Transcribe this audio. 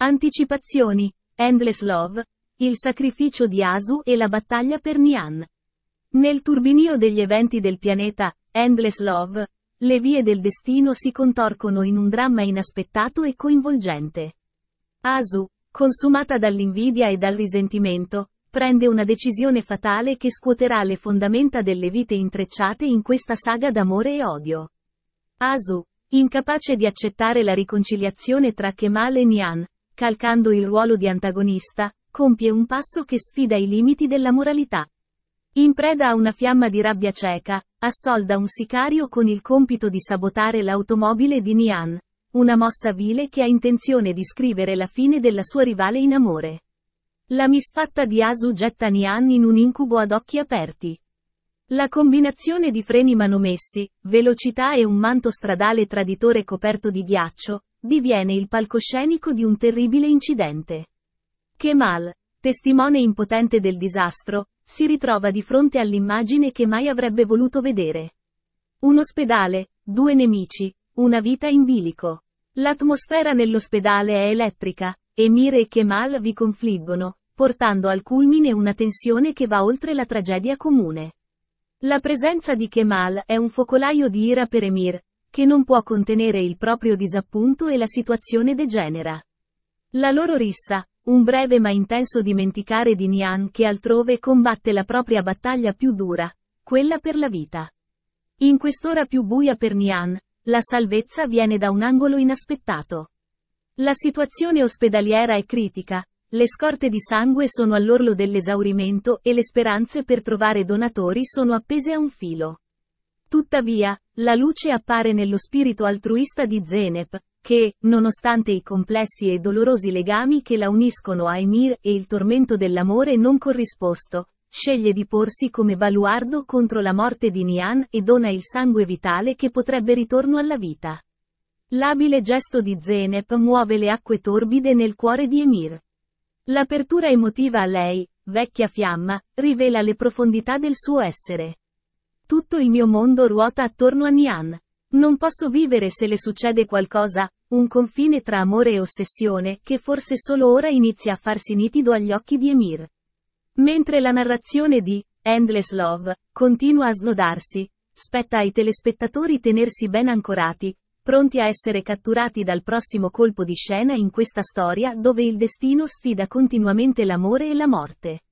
Anticipazioni. Endless Love. Il sacrificio di Asu e la battaglia per Nian. Nel turbinio degli eventi del pianeta, Endless Love, le vie del destino si contorcono in un dramma inaspettato e coinvolgente. Asu, consumata dall'invidia e dal risentimento, prende una decisione fatale che scuoterà le fondamenta delle vite intrecciate in questa saga d'amore e odio. Asu, incapace di accettare la riconciliazione tra Kemal e Nian, calcando il ruolo di antagonista, compie un passo che sfida i limiti della moralità. In preda a una fiamma di rabbia cieca, assolda un sicario con il compito di sabotare l'automobile di Nian, una mossa vile che ha intenzione di scrivere la fine della sua rivale in amore. La misfatta di Asu getta Nian in un incubo ad occhi aperti. La combinazione di freni manomessi, velocità e un manto stradale traditore coperto di ghiaccio, diviene il palcoscenico di un terribile incidente. Kemal, testimone impotente del disastro, si ritrova di fronte all'immagine che mai avrebbe voluto vedere. Un ospedale, due nemici, una vita in bilico. L'atmosfera nell'ospedale è elettrica, e Mire e Kemal vi confliggono, portando al culmine una tensione che va oltre la tragedia comune. La presenza di Kemal è un focolaio di ira per Emir, che non può contenere il proprio disappunto e la situazione degenera. La loro rissa, un breve ma intenso dimenticare di Nian che altrove combatte la propria battaglia più dura, quella per la vita. In quest'ora più buia per Nian, la salvezza viene da un angolo inaspettato. La situazione ospedaliera è critica, le scorte di sangue sono all'orlo dell'esaurimento e le speranze per trovare donatori sono appese a un filo. Tuttavia, la luce appare nello spirito altruista di Zenep, che, nonostante i complessi e dolorosi legami che la uniscono a Emir e il tormento dell'amore non corrisposto, sceglie di porsi come baluardo contro la morte di Nian e dona il sangue vitale che potrebbe ritorno alla vita. L'abile gesto di Zenep muove le acque torbide nel cuore di Emir. L'apertura emotiva a lei, vecchia fiamma, rivela le profondità del suo essere tutto il mio mondo ruota attorno a Nian. Non posso vivere se le succede qualcosa, un confine tra amore e ossessione, che forse solo ora inizia a farsi nitido agli occhi di Emir. Mentre la narrazione di Endless Love continua a snodarsi, spetta ai telespettatori tenersi ben ancorati, pronti a essere catturati dal prossimo colpo di scena in questa storia dove il destino sfida continuamente l'amore e la morte.